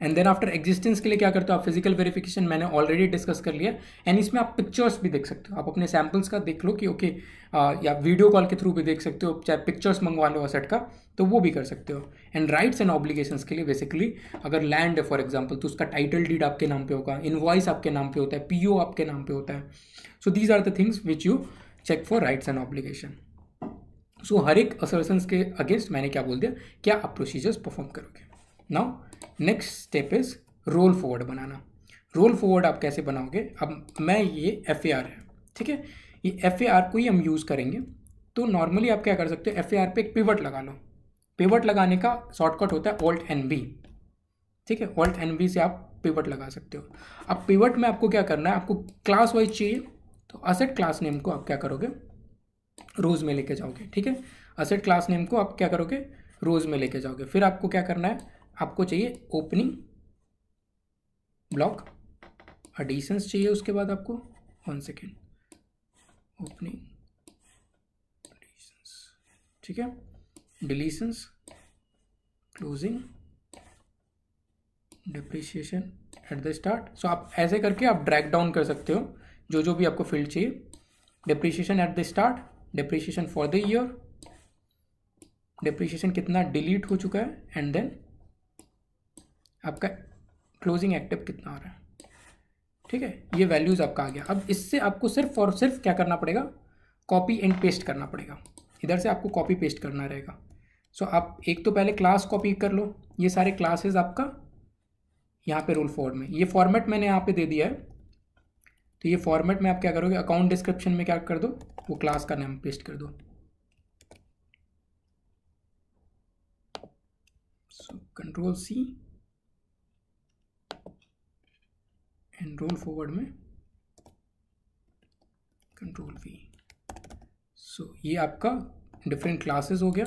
and then after existence के लिए क्या करते हो आप फिजिकल वेरिफिकेशन मैंने ऑलरेडी डिस्कस कर लिया एंड इसमें आप पिक्चर्स भी देख सकते हो आप अपने सैम्पल्स का देख लो कि ओके okay, या वीडियो कॉल के थ्रू भी देख सकते हो चाहे पिक्चर्स मंगवा लो असेट का तो वो भी कर सकते हो एंड राइट्स एंड ऑब्लिगेशंस के लिए बेसिकली अगर लैंड है फॉर एग्जाम्पल तो उसका टाइटल डीड आपके नाम पे होगा इन्वाइस आपके नाम पे होता है पी आपके नाम पे होता है so these are the things which you check for rights and obligation so हर एक असर्सन के अगेंस्ट मैंने क्या बोल दिया क्या आप प्रोसीजर्स परफॉर्म करोगे now next step is roll forward बनाना रोल फॉरवर्ड आप कैसे बनाओगे अब मैं ये एफ ए आर है ठीक है ये एफ ए आर को ही हम यूज़ करेंगे तो नॉर्मली आप क्या कर सकते हो एफ ए आर पे एक पिवट लगा लो पिवट लगाने का शॉर्टकट होता है ऑल्ट एन बी ठीक है ऑल्ट एन बी से आप पिवट लगा सकते हो अब पिवट में आपको क्या करना है आपको क्लास वाइज चाहिए तो असेट क्लास नेम को आप क्या करोगे रोज़ में लेके जाओगे ठीक है असेट क्लास नेम को आप क्या करोगे रोज़ में लेके जाओगे फिर आपको क्या करना है आपको चाहिए ओपनिंग ब्लॉक एडिशंस चाहिए उसके बाद आपको वन सेकेंड ओपनिंग ठीक है deletions closing depreciation at the start so आप ऐसे करके आप ड्रैग डाउन कर सकते हो जो जो भी आपको फील्ड चाहिए depreciation at the start depreciation for the year depreciation कितना डिलीट हो चुका है एंड देन आपका क्लोजिंग एक्टिव कितना आ रहा है ठीक है ये वैल्यूज़ आपका आ गया अब इससे आपको सिर्फ और सिर्फ क्या करना पड़ेगा कॉपी एंड पेस्ट करना पड़ेगा इधर से आपको कॉपी पेस्ट करना रहेगा सो आप एक तो पहले क्लास कॉपी कर लो ये सारे क्लासेज आपका यहाँ पे रोल फॉर्म में ये फॉर्मेट मैंने यहाँ पे दे दिया है तो ये फॉर्मेट में आप क्या करोगे अकाउंट डिस्क्रिप्शन में क्या कर दो वो क्लास का नेम पेस्ट कर दो control C and roll forward में कंट्रोल वी सो ये आपका डिफरेंट क्लासेस हो गया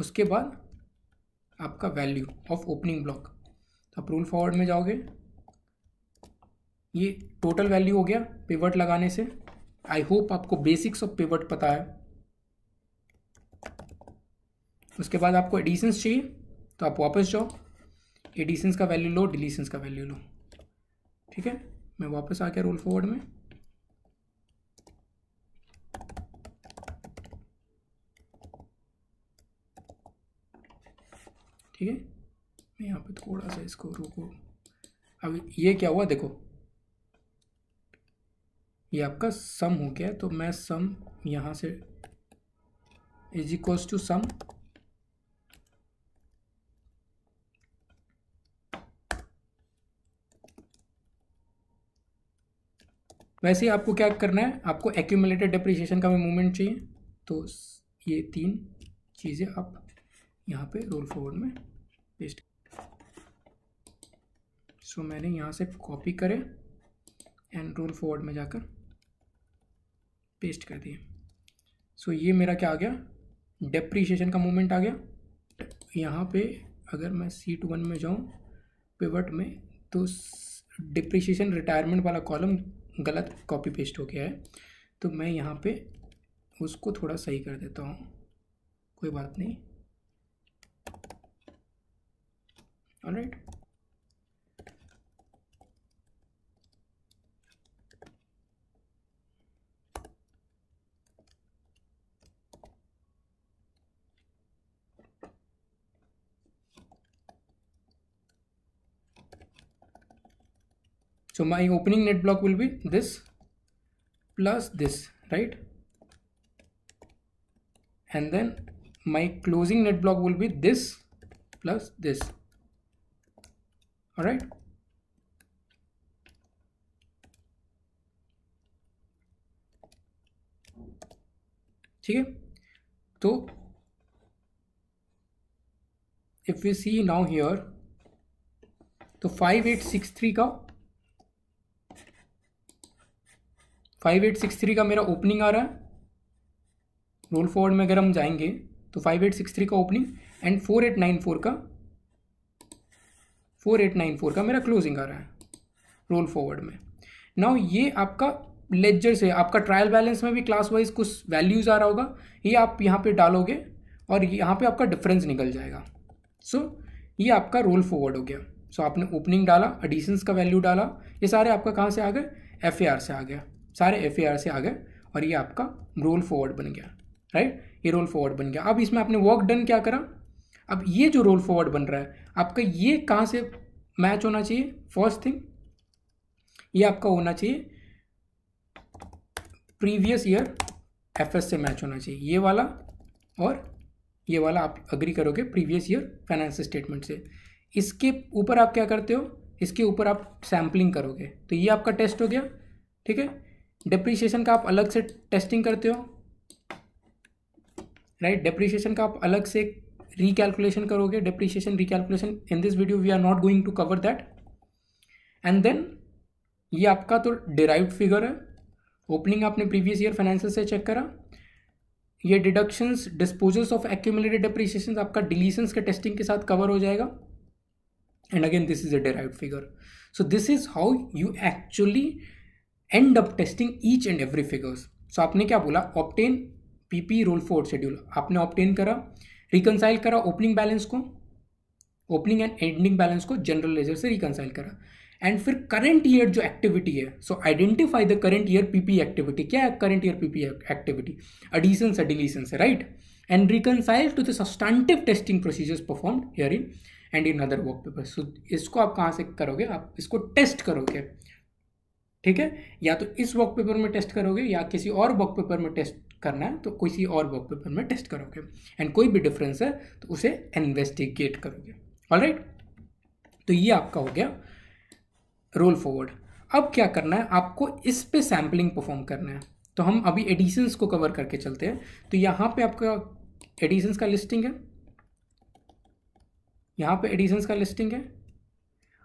उसके बाद आपका वैल्यू ऑफ ओपनिंग ब्लॉक आप रोल फॉरवर्ड में जाओगे ये टोटल वैल्यू हो गया पिवट लगाने से आई होप आपको बेसिक्स ऑफ पिवट पता है उसके बाद आपको एडिशंस चाहिए तो आप वापस जाओ एडिशंस का वैल्यू लो डिलीशंस का वैल्यू लो ठीक है मैं वापस आ गया रोल फॉरवर्ड में ठीक है मैं यहाँ पे थोड़ा सा इसको रोको अब ये क्या हुआ देखो ये आपका सम हो गया तो मैं सम यहाँ से इज इक्वल्स टू सम वैसे आपको क्या करना है आपको एक्यूमुलेटेड डिप्रिसिएशन का भी मूवमेंट चाहिए तो ये तीन चीज़ें आप यहाँ पे रोल फॉरवर्ड में पेस्ट सो so, मैंने यहाँ से कॉपी करे एंड रोल फॉरवर्ड में जाकर पेस्ट कर दिए सो so, ये मेरा क्या आ गया डेप्रीशिएशन का मूवमेंट आ गया यहाँ पे अगर मैं सीट वन में जाऊँ पिवट में तो डिप्रिशिएशन रिटायरमेंट वाला कॉलम गलत कॉपी पेस्ट हो गया है तो मैं यहाँ पे उसको थोड़ा सही कर देता हूँ कोई बात नहीं alright so my opening net block will be this plus this right and then my closing net block will be this plus this all right ठीक है तो if you see now here तो फाइव एट सिक्स थ्री का फाइव एट सिक्स थ्री का मेरा ओपनिंग आ रहा है रोल फॉरवर्ड में अगर हम जाएंगे तो फाइव एट सिक्स थ्री का opening and four eight nine four का फोर एट नाइन फोर का मेरा क्लोजिंग आ रहा है रोल फॉरवर्ड में नाउ ये आपका लेजर से आपका ट्रायल बैलेंस में भी क्लास वाइज कुछ वैल्यूज़ आ रहा होगा ये आप यहाँ पे डालोगे और यहाँ पे आपका डिफरेंस निकल जाएगा सो so, ये आपका रोल फॉरवर्ड हो गया सो so, आपने ओपनिंग डाला एडिशंस का वैल्यू डाला ये सारे आपका कहाँ से आ गए एफ से आ गया सारे एफ से आ गए और ये आपका रोल फॉरवर्ड बन गया राइट ये रोल फॉरवर्ड बन गया अब इसमें आपने वर्क डन क्या करा अब ये जो रोल फॉरवर्ड बन रहा है आपका ये कहाँ से मैच होना चाहिए फर्स्ट थिंग ये आपका होना चाहिए प्रीवियस ईयर एफ से मैच होना चाहिए ये वाला और ये वाला आप अग्री करोगे प्रीवियस ईयर फाइनेंस स्टेटमेंट से इसके ऊपर आप क्या करते हो इसके ऊपर आप सैम्पलिंग करोगे तो ये आपका टेस्ट हो गया ठीक है डिप्रिसिएशन का आप अलग से टेस्टिंग करते हो राइट डिप्रिसिएशन का आप अलग से रिकैलकुलेशन करोगे depreciation recalculation in this video we are not going to cover that and then ये आपका तो डिराइव फिगर है ओपनिंग आपने प्रीवियस ईयर फाइनेंशियल से चेक करा ये deductions disposals of accumulated depreciation आपका डिलीशंस के टेस्टिंग के साथ कवर हो जाएगा and again this is a derive figure so this is how you actually end up testing each and every figures so आपने क्या बोला obtain PP roll forward schedule आपने ऑप्टेन करा रिकनसाइल करा ओपनिंग बैलेंस को ओपनिंग एंड एंडिंग बैलेंस को जनरल लेजर से रिकनसाइल करा एंड फिर करंट ईयर जो एक्टिविटी है so identify the current year PP activity क्या है current year PP activity additions से डिलीशंस से right reconcile to the the testing procedures perform performed in and in other work paper so इसको आप कहाँ से करोगे आप इसको टेस्ट करोगे ठीक है या तो इस वर्क पेपर में टेस्ट करोगे या किसी और वॉक पेपर में टेस्ट करना है तो किसी और वॉक पेपर में टेस्ट करोगे एंड कोई भी डिफरेंस है तो उसे इन्वेस्टिगेट करोगे ऑल राइट right? तो ये आपका हो गया रोल फॉरवर्ड अब क्या करना है आपको इस पे सैम्पलिंग परफॉर्म करना है तो हम अभी एडिशंस को कवर करके चलते हैं तो यहाँ पे आपका एडिशंस का लिस्टिंग है यहाँ पे एडिशंस का लिस्टिंग है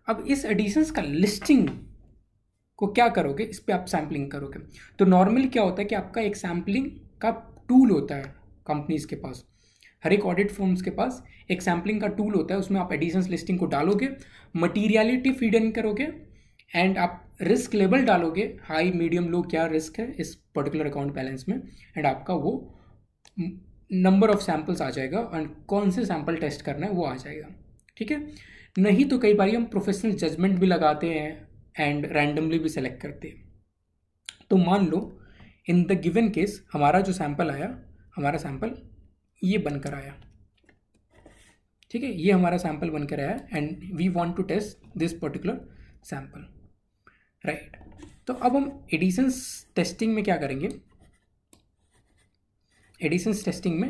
अब इस एडिशंस का लिस्टिंग को क्या करोगे इस पर आप सैम्पलिंग करोगे तो नॉर्मल क्या होता है कि आपका एक सैम्पलिंग का टूल होता है कंपनीज के पास हर एक ऑडिट फॉर्म्स के पास एक सैम्पलिंग का टूल होता है उसमें आप एडिशंस लिस्टिंग को डालोगे मटीरियलिटी फीड इन करोगे एंड आप रिस्क लेवल डालोगे हाई मीडियम लो क्या रिस्क है इस पर्टिकुलर अकाउंट बैलेंस में एंड आपका वो नंबर ऑफ सैम्पल्स आ जाएगा एंड कौन से सैम्पल टेस्ट करना है वो आ जाएगा ठीक है नहीं तो कई बार हम प्रोफेशनल जजमेंट भी लगाते हैं एंड रैंडमली भी सेलेक्ट करते हैं तो मान लो इन द गिवन केस हमारा जो सैंपल आया हमारा सैंपल ये बनकर आया ठीक है ये हमारा सैंपल बनकर आया and we want to test this particular sample right तो अब हम एडिशंस टेस्टिंग में क्या करेंगे एडिशंस टेस्टिंग में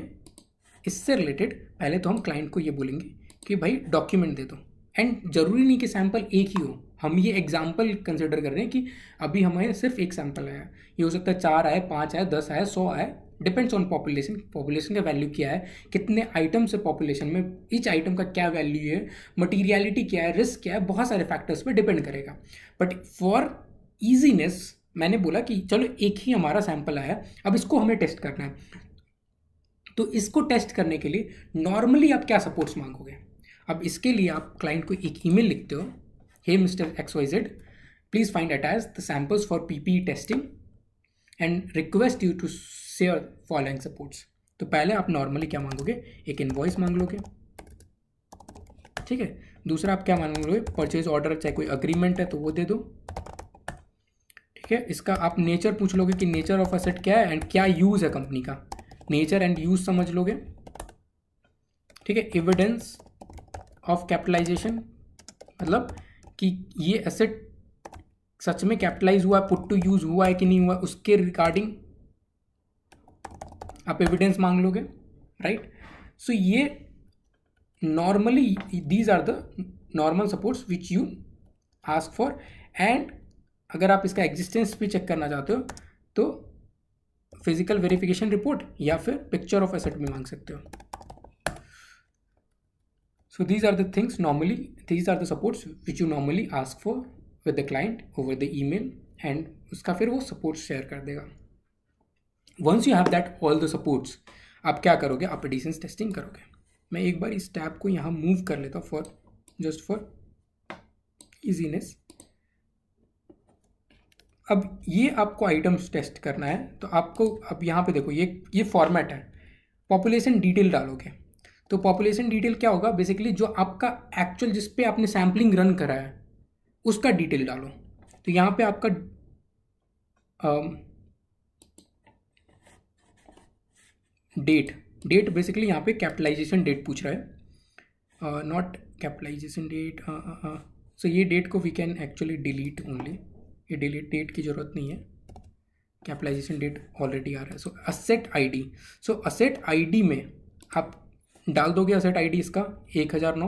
इससे रिलेटेड पहले तो हम क्लाइंट को ये बोलेंगे कि भाई डॉक्यूमेंट दे दो एंड ज़रूरी नहीं कि सैंपल एक ही हो हम ये एग्जाम्पल कंसिडर कर रहे हैं कि अभी हमें सिर्फ एक सैम्पल आया ये हो सकता है चार आए पाँच आए दस आए सौ आए डिपेंड्स ऑन पॉपुलेशन पॉपुलेशन का वैल्यू क्या है कितने आइटम्स है पॉपुलेशन में इच आइटम का क्या वैल्यू है मटीरियलिटी क्या है रिस्क क्या है बहुत सारे फैक्टर्स पर डिपेंड करेगा बट फॉर ईजीनेस मैंने बोला कि चलो एक ही हमारा सैम्पल आया अब इसको हमें टेस्ट करना है तो इसको टेस्ट करने के लिए नॉर्मली आप क्या सपोर्ट्स मांगोगे अब इसके लिए आप क्लाइंट को एक ईमेल लिखते हो hey Mr. XYZ, please find attached the samples for PPE testing and request you to share following supports तो पहले आप नॉर्मली क्या मांगोगे एक इन्वॉइस मांग लोगे ठीक है दूसरा आप क्या मांग मांगोगे परचेज ऑर्डर चाहे कोई अग्रीमेंट है तो वो दे दो ठीक है इसका आप नेचर पूछ लोगे कि नेचर ऑफ असेट क्या है एंड क्या यूज़ है कंपनी का नेचर एंड यूज़ समझ लोगे ठीक है एविडेंस ऑफ कैपिटलाइजेशन मतलब कि ये एसेट सच में कैपिटलाइज हुआ है पुट टू यूज हुआ है कि नहीं हुआ उसके रिगार्डिंग आप एविडेंस मांग लोगे राइट सो ये normally these are the normal supports which you ask for and अगर आप इसका एग्जिस्टेंस भी चेक करना चाहते हो तो फिजिकल वेरिफिकेशन रिपोर्ट या फिर पिक्चर ऑफ एसेट भी मांग सकते हो So these are the things normally, these are the supports which you normally ask for with the client over the email and उसका फिर वो सपोर्ट शेयर कर देगा once you have that all the supports आप क्या करोगे आप एडिशंस टेस्टिंग करोगे मैं एक बार इस टैब को यहाँ मूव कर लेता हूँ फॉर जस्ट फॉर इजीनेस अब ये आपको आइटम्स टेस्ट करना है तो आपको अब यहाँ पे देखो ये ये फॉर्मेट है पॉपुलेशन डिटेल डालोगे तो पॉपुलेशन डिटेल क्या होगा बेसिकली जो आपका एक्चुअल जिस पे आपने सैम्पलिंग रन करा है उसका डिटेल डालो तो यहाँ पे आपका डेट डेट बेसिकली यहाँ पे कैपिटलाइजेशन डेट पूछ रहा है नॉट कैपिटलाइजेशन डेट सो ये डेट को we can actually delete only ये डिलीट डेट की ज़रूरत नहीं है कैपिटलाइजेशन डेट ऑलरेडी आ रहा है so asset ID so asset ID में आप डाल दोगे असेट आईडी इसका एक हज़ार नौ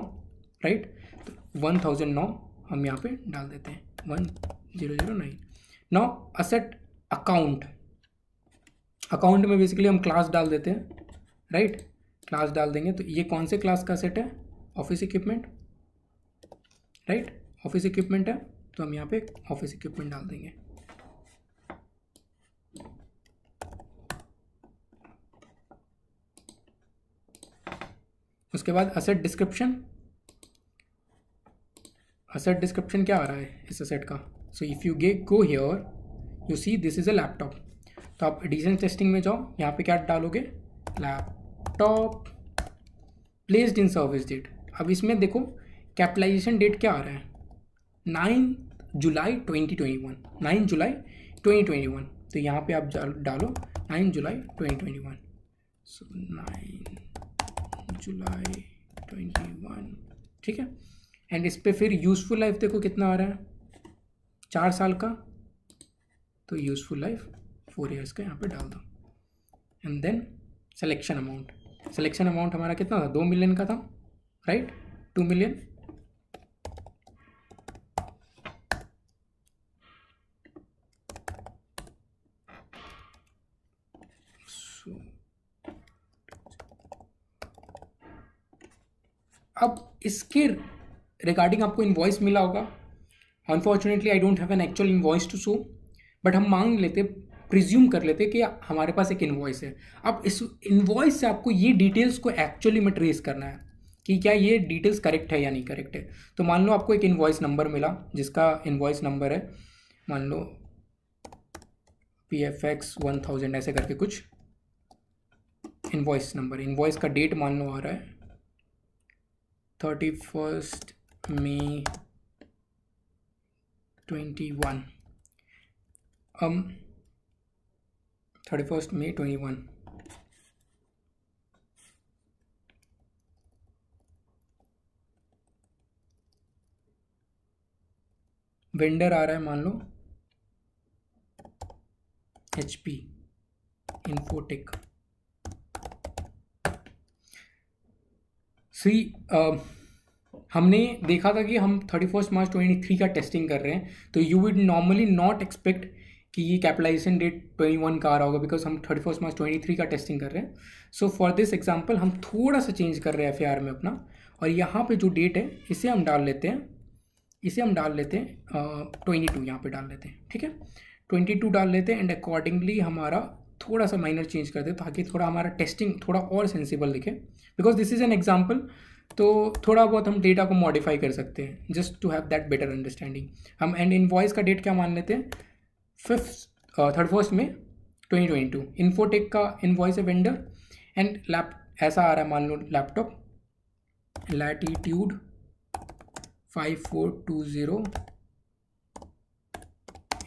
राइट तो वन थाउजेंड नौ हम यहाँ पे डाल देते हैं वन जीरो जीरो नाइन नौ असेट अकाउंट अकाउंट में बेसिकली हम क्लास डाल देते हैं राइट क्लास डाल देंगे तो ये कौन से क्लास का सेट है office equipment right office equipment है तो हम यहाँ पे ऑफिस इक्विपमेंट डाल देंगे उसके बाद असेट डिस्क्रिप्शन असेट डिस्क्रिप्शन क्या आ रहा है इस असेट का सो इफ़ यू गे go here you see this is a laptop तो आप एडिशन टेस्टिंग में जाओ यहाँ पे क्या डालोगे laptop placed in service date अब इसमें देखो कैपिटलाइजेशन डेट क्या आ रहा है nine July twenty twenty one nine July twenty twenty one तो यहाँ पे आप डालो nine July twenty twenty one so nine July twenty one ठीक है एंड इस पर फिर यूज़फुल लाइफ देखो कितना आ रहा है चार साल का तो यूज़फुल लाइफ फोर इयर्स का यहाँ पे डाल दो and then selection amount selection amount हमारा कितना था दो मिलियन का था राइट टू मिलियन अब इसके रिगार्डिंग आपको इन्वॉइस मिला होगा unfortunately I don't have an actual invoice to show but हम मांग लेते प्रिज्यूम कर लेते कि हमारे पास एक इन्वॉइस है अब इस इन्वॉइस से आपको ये डिटेल्स को एक्चुअली में ट्रेस करना है कि क्या ये डिटेल्स करेक्ट है या नहीं करेक्ट है तो मान लो आपको एक इन्वॉइस नंबर मिला जिसका इन्वॉइस नंबर है मान लो P F X one thousand ऐसे करके कुछ इन्वॉइस नंबर इन्वॉइस का डेट मान लो आ रहा है thirty first May twenty one um thirty first May twenty one vendor आ रहा है मान लो H P infotech C um, हमने देखा था कि हम thirty first March twenty three का टेस्टिंग कर रहे हैं तो you would normally not expect कि ये कैपिटलाइजेशन डेट ट्वेंटी वन का आ रहा होगा बिकॉज हम thirty first March twenty three का टेस्टिंग कर रहे हैं सो फॉर दिस एग्जाम्पल हम थोड़ा सा चेंज कर रहे हैं एफ आर में अपना और यहाँ पर जो डेट है इसे हम डाल लेते हैं इसे हम डाल लेते हैं ट्वेंटी uh, टू यहाँ पर डाल लेते हैं ठीक है ट्वेंटी टू डाल लेते हैं एंड अकॉर्डिंगली हमारा थोड़ा सा माइनर चेंज कर दे ताकि थोड़ा हमारा टेस्टिंग थोड़ा और सेंसिबल दिखे because this is an example तो थोड़ा बहुत हम डेटा को मॉडिफाई कर सकते हैं just to have that better understanding हम एंड इन का डेट क्या मान लेते हैं फिफ्थ थर्ड फर्स्ट में ट्वेंटी ट्वेंटी टू इन्फोटेक का वॉइस है वेंडर एंड लैप ऐसा आ रहा है मान लो laptop latitude five four two zero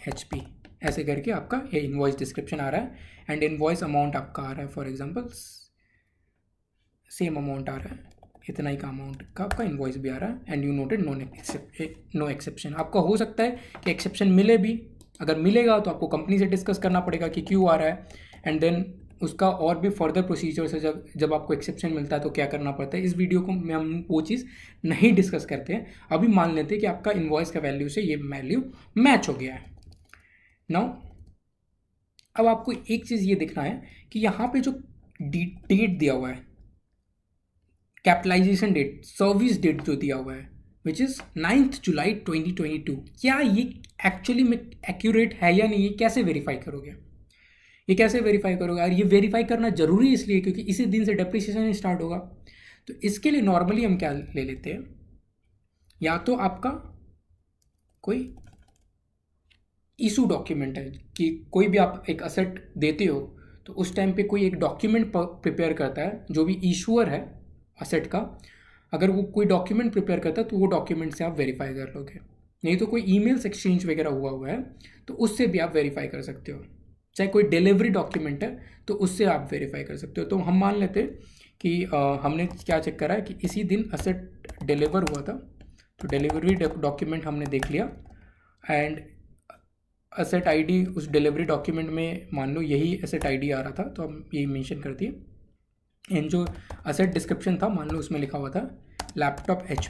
H P ऐसे करके आपका ये इन्वॉइस डिस्क्रिप्शन आ रहा है एंड इनवॉइस अमाउंट आपका आ रहा है फॉर एग्जाम्पल सेम अमाउंट आ रहा है इतना ही का अमाउंट का आपका इन्वॉइस भी आ रहा है and you noted no exception आपका हो सकता है कि एक्सेप्शन मिले भी अगर मिलेगा तो आपको कंपनी से डिस्कस करना पड़ेगा कि क्यों आ रहा है एंड देन उसका और भी फर्दर प्रोसीजर से जब जब आपको एक्सेप्शन मिलता है तो क्या करना पड़ता है इस वीडियो को में हम वो चीज़ नहीं डिस्कस करते हैं अभी मान लेते हैं कि आपका इन्वॉइस का वैल्यू से ये वैल्यू मैच हो गया है नाउ अब आपको एक चीज़ ये देखना है कि यहाँ पे जो डेट दिया हुआ है कैपिटलाइजेशन डेट सर्विस डेट जो दिया हुआ है विच इज़ नाइन्थ जुलाई 2022 क्या ये एक्चुअली में एक्यूरेट है या नहीं ये कैसे वेरीफाई करोगे ये कैसे वेरीफाई करोगे और ये वेरीफाई करना ज़रूरी इसलिए क्योंकि इसी दिन से डेप्रिसिएशन स्टार्ट होगा तो इसके लिए नॉर्मली हम क्या ले लेते हैं या तो आपका कोई ईशू डॉक्यूमेंट है कि कोई भी आप एक असेट देते हो तो उस टाइम पे कोई एक डॉक्यूमेंट प्रिपेयर करता है जो भी ईशूअर है असेट का अगर वो कोई डॉक्यूमेंट प्रिपेयर करता है तो वो डॉक्यूमेंट से आप वेरीफाई कर लोगे नहीं तो कोई ईमेल्स एक्सचेंज वगैरह हुआ हुआ है तो उससे भी आप वेरीफाई कर सकते हो चाहे कोई डिलीवरी डॉक्यूमेंट है तो उससे आप वेरीफाई कर सकते हो तो हम मान लेते कि आ, हमने क्या चेक करा है कि इसी दिन असेट डिलीवर हुआ था तो डिलीवरी डॉक्यूमेंट हमने देख लिया एंड असेट आईडी उस डिलीवरी डॉक्यूमेंट में मान लो यही असेट आईडी आ रहा था तो हम यही मेंशन कर दिए एंड जो असेट डिस्क्रिप्शन था मान लो उसमें लिखा हुआ था लैपटॉप एच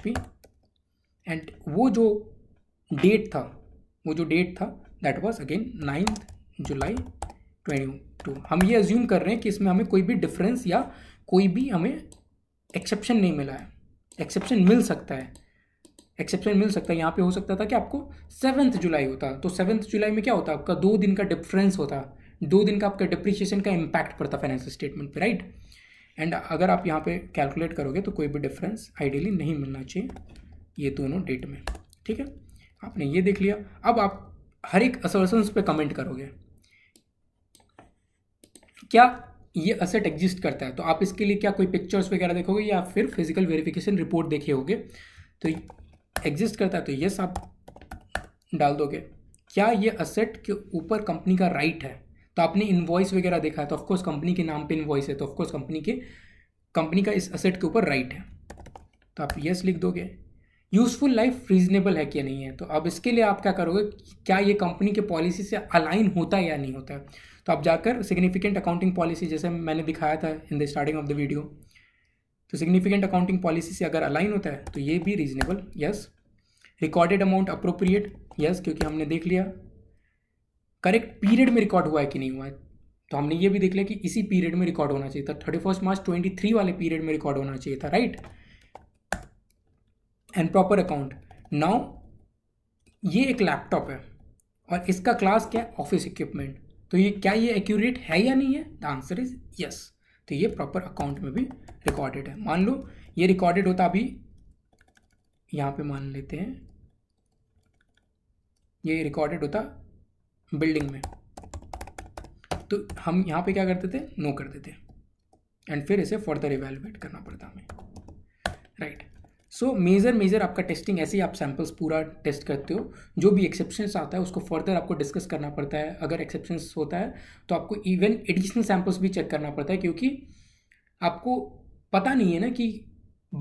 एंड वो जो डेट था वो जो डेट था that was again ninth July twenty two हम ये एज्यूम कर रहे हैं कि इसमें हमें कोई भी डिफरेंस या कोई भी हमें एक्सेप्शन नहीं मिला है एक्सेप्शन मिल सकता है एक्सेप्शन मिल सकता है यहाँ पे हो सकता था कि आपको सेवन्थ जुलाई होता तो सेवन्थ जुलाई में क्या होता आपका दो दिन का डिफरेंस होता दो दिन का आपका डिप्रिशिएशन का इम्पैक्ट पड़ता फाइनेंशियल स्टेटमेंट पे राइट एंड अगर आप यहाँ पे कैलकुलेट करोगे तो कोई भी डिफरेंस आइडियली नहीं मिलना चाहिए ये दोनों डेट में ठीक है आपने ये देख लिया अब आप हर एक असर्सन्स पे कमेंट करोगे क्या ये असेट एग्जिस्ट करता है तो आप इसके लिए क्या कोई पिक्चर्स वगैरह देखोगे या फिर फिजिकल वेरिफिकेशन रिपोर्ट देखे होगे तो एग्जिस्ट करता है तो यस आप डाल दोगे क्या ये असेट के ऊपर कंपनी का राइट है तो आपने इन्वॉइस वगैरह देखा है तो ऑफकोर्स कंपनी के नाम पे इन्वॉइस है तो ऑफकोर्स कंपनी के कंपनी का इस असेट के ऊपर राइट है तो आप यस लिख दोगे यूज़फुल लाइफ रीजनेबल है कि नहीं है तो अब इसके लिए आप क्या करोगे क्या ये कंपनी के पॉलिसी से अलाइन होता है या नहीं होता है तो आप जाकर सिग्निफिकेंट अकाउंटिंग पॉलिसी जैसे मैंने दिखाया था in the starting of the video तो सिग्निफिकेंट अकाउंटिंग पॉलिसी से अगर अलाइन होता है तो ये भी reasonable yes recorded amount appropriate yes क्योंकि हमने देख लिया करेक्ट पीरियड में रिकॉर्ड हुआ है कि नहीं हुआ है तो हमने ये भी देख लिया कि इसी पीरियड में रिकॉर्ड होना चाहिए था thirty first March twenty three वाले पीरियड में रिकॉर्ड होना चाहिए था right and proper account now ये एक लैपटॉप है और इसका क्लास क्या है ऑफिस इक्विपमेंट तो ये क्या ये एक्यूरेट है या नहीं है द आंसर इज यस तो ये प्रॉपर अकाउंट में भी रिकॉर्डेड है मान लो ये रिकॉर्डेड होता अभी यहाँ पे मान लेते हैं ये रिकॉर्डेड होता बिल्डिंग में तो हम यहाँ पे क्या करते थे नो कर देते एंड फिर इसे फर्दर इवेलुएट करना पड़ता हमें right right. So major major आपका टेस्टिंग ऐसे ही आप सैम्पल्स पूरा टेस्ट करते हो जो भी एक्सेप्शन आता है उसको फर्दर आपको डिस्कस करना पड़ता है अगर एक्सेप्शन होता है तो आपको इवन एडिशनल सैम्पल्स भी चेक करना पड़ता है क्योंकि आपको पता नहीं है ना कि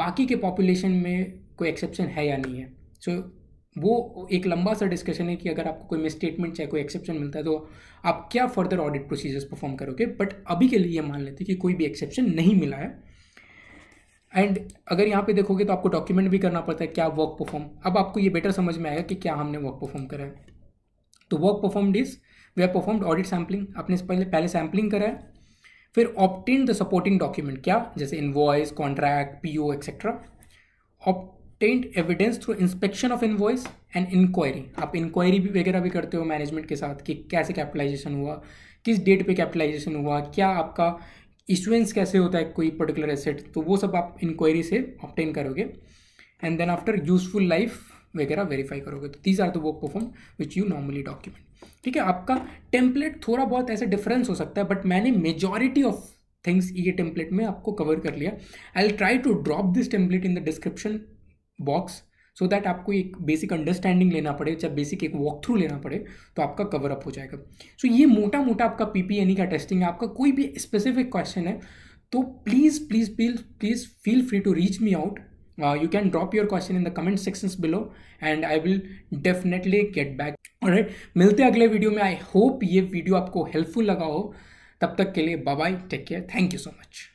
बाकी के पॉपुलेशन में कोई एक्सेप्शन है या नहीं है सो so, वो एक लंबा सा डिस्कशन है कि अगर आपको कोई मिसस्टेटमेंट चाहे कोई एक्सेप्शन मिलता है तो आप क्या फर्दर ऑडिट प्रोसीजर्स परफॉर्म करोगे बट अभी के लिए मान लेते हैं कि कोई भी एक्सेप्शन नहीं मिला है एंड अगर यहाँ पे देखोगे तो आपको डॉक्यूमेंट भी करना पड़ता है क्या वर्क परफॉर्म अब आपको ये बेटर समझ में आएगा कि क्या हमने वर्क परफॉर्म करा है तो work perform is we are performed audit sampling आपने पहले पहले सैम्पलिंग करा है फिर ऑप्टेन द सपोर्टिंग डॉक्यूमेंट क्या जैसे invoice contract P O etcetera obtain evidence through inspection of invoice and inquiry आप इंक्वायरी भी वगैरह भी करते हो मैनेजमेंट के साथ कि कैसे कैपिटलाइजेशन हुआ किस डेट पे कैपिटलाइजेशन हुआ क्या आपका इशुएंस कैसे होता है कोई पर्टिकुलर एसेट तो वो सब आप इंक्वायरी से ऑप्टेन करोगे and then after useful life वगैरह वेरीफाई करोगे तो these are the work perform which you normally document ठीक है आपका टेम्पलेट थोड़ा बहुत ऐसे डिफरेंस हो सकता है बट मैंने मेजॉरिटी ऑफ थिंग्स ये टेम्पलेट में आपको कवर कर लिया I try to drop this template in the description box so so that आपको एक बेसिक अंडरस्टैंडिंग लेना पड़े चाहे अच्छा बेसिक एक वॉक थ्रू लेना पड़े तो आपका कवर अप हो जाएगा सो so ये मोटा मोटा आपका पीपी यानी e का टेस्टिंग है आपका कोई भी स्पेसिफिक क्वेश्चन है तो please please please please feel free to reach me out you can drop your question in the comment section below and I will definitely get back और मिलते हैं अगले वीडियो में आई होप ये वीडियो आपको हेल्पफुल लगा हो तब तक के लिए bye bye take care thank you so much